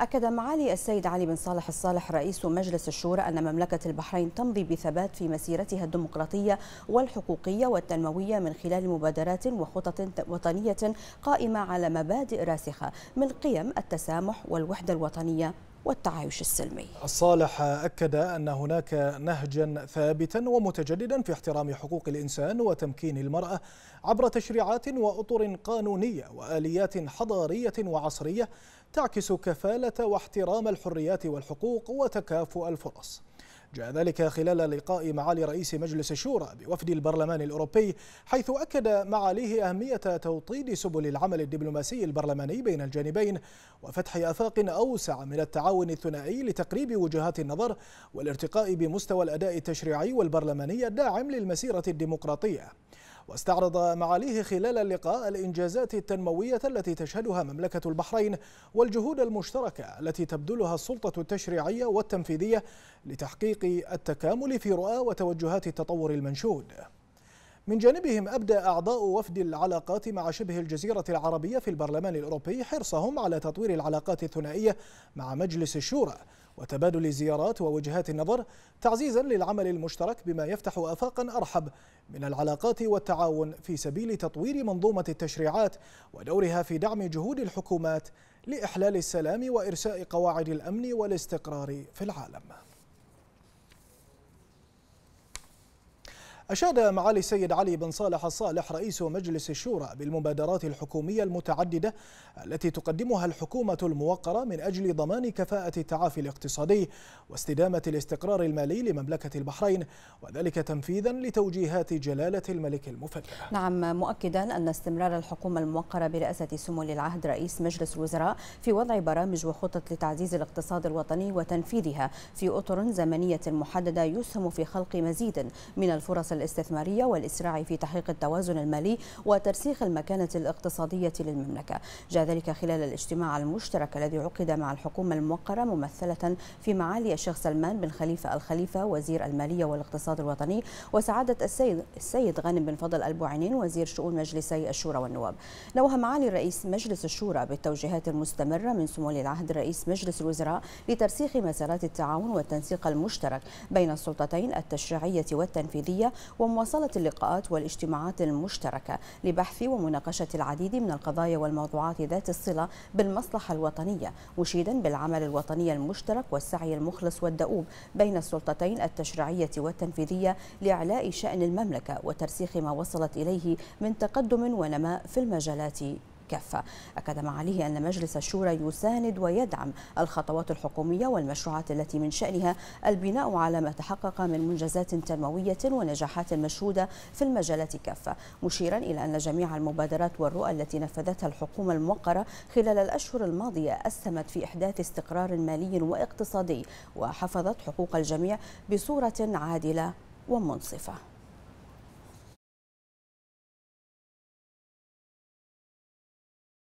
أكد معالي السيد علي بن صالح الصالح رئيس مجلس الشورى أن مملكة البحرين تمضي بثبات في مسيرتها الديمقراطية والحقوقية والتنموية من خلال مبادرات وخطط وطنية قائمة على مبادئ راسخة من قيم التسامح والوحدة الوطنية والتعايش السلمي الصالح أكد أن هناك نهجا ثابتا ومتجددا في احترام حقوق الإنسان وتمكين المرأة عبر تشريعات وأطر قانونية وآليات حضارية وعصرية تعكس كفالة واحترام الحريات والحقوق وتكافؤ الفرص جاء ذلك خلال لقاء معالي رئيس مجلس الشورى بوفد البرلمان الأوروبي حيث أكد معاليه أهمية توطيد سبل العمل الدبلوماسي البرلماني بين الجانبين وفتح آفاق أوسع من التعاون الثنائي لتقريب وجهات النظر والارتقاء بمستوى الأداء التشريعي والبرلماني الداعم للمسيرة الديمقراطية واستعرض معاليه خلال اللقاء الإنجازات التنموية التي تشهدها مملكة البحرين والجهود المشتركة التي تبذلها السلطة التشريعية والتنفيذية لتحقيق التكامل في رؤى وتوجهات التطور المنشود من جانبهم أبدى أعضاء وفد العلاقات مع شبه الجزيرة العربية في البرلمان الأوروبي حرصهم على تطوير العلاقات الثنائية مع مجلس الشورى وتبادل زيارات ووجهات النظر تعزيزا للعمل المشترك بما يفتح آفاقا أرحب من العلاقات والتعاون في سبيل تطوير منظومة التشريعات ودورها في دعم جهود الحكومات لإحلال السلام وإرساء قواعد الأمن والاستقرار في العالم أشاد معالي السيد علي بن صالح الصالح رئيس مجلس الشورى بالمبادرات الحكومية المتعددة التي تقدمها الحكومة الموقرة من أجل ضمان كفاءة التعافي الاقتصادي واستدامة الاستقرار المالي لمملكة البحرين وذلك تنفيذا لتوجيهات جلالة الملك المفدى نعم مؤكدا أن استمرار الحكومة الموقرة برئاسة سمو العهد رئيس مجلس الوزراء في وضع برامج وخطط لتعزيز الاقتصاد الوطني وتنفيذها في أطر زمنية محددة يسهم في خلق مزيد من الفرص الاستثمارية والإسراع في تحقيق التوازن المالي وترسيخ المكانة الاقتصادية للمملكة جاء ذلك خلال الاجتماع المشترك الذي عقد مع الحكومة الموقرة ممثلة في معالي الشيخ سلمان بن خليفة الخليفة وزير المالية والاقتصاد الوطني وسعادة السيد السيد غانم بن فضل البوعينين وزير شؤون مجلسي الشورى والنواب نوه معالي رئيس مجلس الشورى بالتوجيهات المستمرة من سمو العهد رئيس مجلس الوزراء لترسيخ مسارات التعاون والتنسيق المشترك بين السلطتين التشريعية والتنفيذية ومواصلة اللقاءات والاجتماعات المشتركة لبحث ومناقشة العديد من القضايا والموضوعات ذات الصلة بالمصلحة الوطنية مشيدا بالعمل الوطني المشترك والسعي المخلص والدؤوب بين السلطتين التشريعية والتنفيذية لإعلاء شأن المملكة وترسيخ ما وصلت إليه من تقدم ونماء في المجالات كافة أكد معاليه أن مجلس الشورى يساند ويدعم الخطوات الحكومية والمشروعات التي من شأنها البناء على ما تحقق من منجزات تنموية ونجاحات مشهودة في المجالات كافة مشيرا إلى أن جميع المبادرات والرؤى التي نفذتها الحكومة الموقرة خلال الأشهر الماضية أسهمت في إحداث استقرار مالي واقتصادي وحفظت حقوق الجميع بصورة عادلة ومنصفة